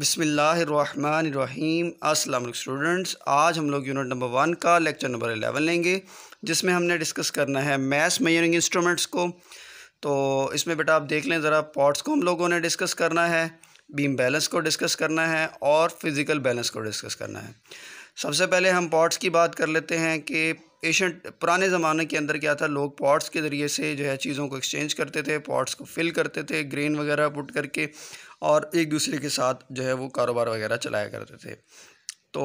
बिसमीम अस्सलाम स्टूडेंट्स आज हम लोग यूनिट नंबर वन का लेक्चर नंबर एलेवन लेंगे जिसमें हमने डिस्कस करना है मैथ्स मेजरिंग इंस्ट्रूमेंट्स को तो इसमें बेटा आप देख लें ज़रा पॉट्स को हम लोगों ने डिस्कस करना है बीम बैलेंस को डिस्कस करना है और फिज़िकल बैलेंस को डिस्कस करना है सबसे पहले हम पॉट्स की बात कर लेते हैं कि एशेंट पुराने ज़माने के अंदर क्या था लोग पॉट्स के ज़रिए से जो है चीज़ों को एक्सचेंज करते थे पॉट्स को फिल करते थे ग्रेन वगैरह पुट करके और एक दूसरे के साथ जो है वो कारोबार वगैरह चलाया करते थे तो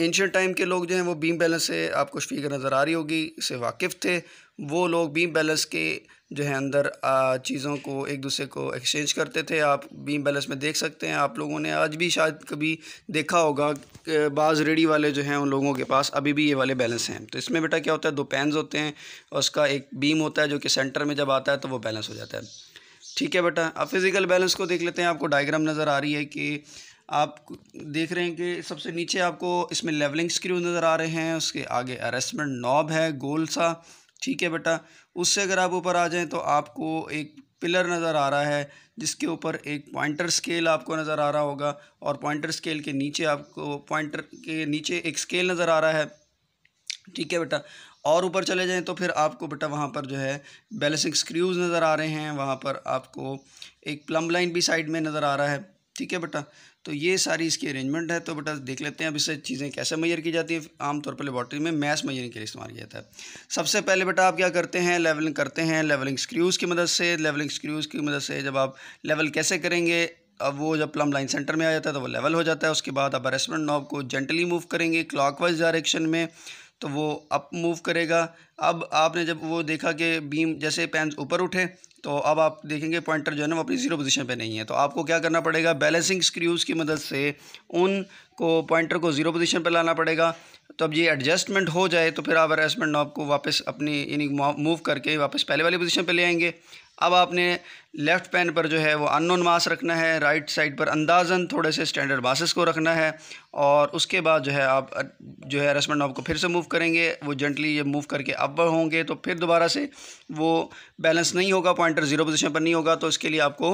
एंशेंट टाइम के लोग जो हैं वो बीम बैलेंस से आपको फिगर नज़र आ रही होगी इससे वाकिफ़ थे वो लोग बीम बैलेंस के जो है अंदर चीज़ों को एक दूसरे को एक्सचेंज करते थे आप बीम बैलेंस में देख सकते हैं आप लोगों ने आज भी शायद कभी देखा होगा बाज़ रेडी वाले जो हैं उन लोगों के पास अभी भी ये वाले बैलेंस हैं तो इसमें बेटा क्या होता है दो पैनस होते हैं और उसका एक बीम होता है जो कि सेंटर में जब आता है तो वो बैलेंस हो जाता है ठीक है बेटा अब फिज़िकल बैलेंस को देख लेते हैं आपको डायग्राम नज़र आ रही है कि आप देख रहे हैं कि सबसे नीचे आपको इसमें लेवलिंग स्क्रू नज़र आ रहे हैं उसके आगे अरेस्टमेंट नॉब है गोल सा ठीक है बेटा उससे अगर आप ऊपर आ जाएं तो आपको एक पिलर नज़र आ रहा है जिसके ऊपर एक पॉइंटर स्केल आपको नज़र आ रहा होगा और पॉइंटर स्केल के नीचे आपको पॉइंटर के नीचे एक स्केल नज़र आ रहा है ठीक है बेटा और ऊपर चले जाएं तो फिर आपको बेटा वहाँ पर जो है बैलेंसिंग स्क्रूज़ नज़र आ रहे हैं वहाँ पर आपको एक प्लम लाइन भी साइड में नज़र आ रहा है ठीक है बेटा तो ये सारी इसकी अरेंजमेंट है तो बेटा देख लेते हैं अब इससे चीज़ें कैसे मैयर की जाती है आमतौर पर लेबॉट्री में मैस मैयरिंग के लिए इस्तेमाल किया जाता है सबसे पहले बेटा आप क्या करते हैं लेवलिंग करते हैं लेवलिंग स्क्रूज़ की मदद से लेवलिंग स्क्रूज़ की मदद से जब आप लेवल कैसे करेंगे अब वो जब प्लम लाइन सेंटर में आ जाता है तो वो लेवल हो जाता है उसके बाद आप अरेस्टमेंट नॉब को जेंटली मूव करेंगे क्लॉकवाइज डायरेक्शन में तो वो अप मूव करेगा अब आपने जब वो देखा कि बीम जैसे पेन ऊपर उठे तो अब आप देखेंगे पॉइंटर जो है ना वो अपनी ज़ीरो पोजीशन पे नहीं है तो आपको क्या करना पड़ेगा बैलेंसिंग स्क्रूज़ की मदद से उन को पॉइंटर को ज़ीरो पोजीशन पे लाना पड़ेगा तो अब ये एडजस्टमेंट हो जाए तो फिर आप अरेस्टमेंट नॉब को वापस अपनी यानी मूव करके वापस पहले वाली पोजीशन पे ले आएंगे अब आपने लेफ़्ट पैन पर जो है वो अननोन मास रखना है राइट साइड पर अंदाजन थोड़े से स्टैंडर्ड मासेस को रखना है और उसके बाद जो है आप जो है अरेस्टमेंट नॉब को फिर से मूव करेंगे वो जेंटली ये मूव करके अब होंगे तो फिर दोबारा से वो बैलेंस नहीं होगा पॉइंटर ज़ीरो पोजीशन पर नहीं होगा तो इसके लिए आपको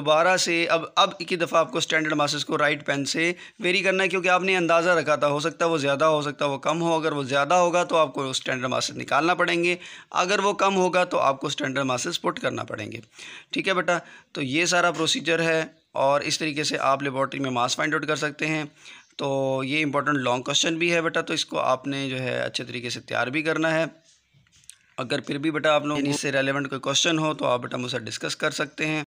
दोबारा से अब अब एक ही दफ़ा आपको स्टैंडर्ड मासेस को राइट पेन से वेरी करना है क्योंकि आपने अंदाज़ा रखा था हो सकता है वो ज़्यादा हो सकता है वो कम हो अगर वो ज़्यादा होगा तो आपको स्टैंडर्ड मासेस निकालना पड़ेंगे अगर वो कम होगा तो आपको स्टैंडर्ड मासेस पुट करना करना पड़ेंगे ठीक है बेटा तो ये सारा प्रोसीजर है और इस तरीके से आप लेबॉर्ट्री में मास फाइंड आउट कर सकते हैं तो ये इंपॉर्टेंट लॉन्ग क्वेश्चन भी है बेटा तो इसको आपने जो है अच्छे तरीके से तैयार भी करना है अगर फिर भी बेटा आप लोग इससे रेलेवेंट कोई क्वेश्चन हो तो आप बेटा मुझसे डिस्कस कर सकते हैं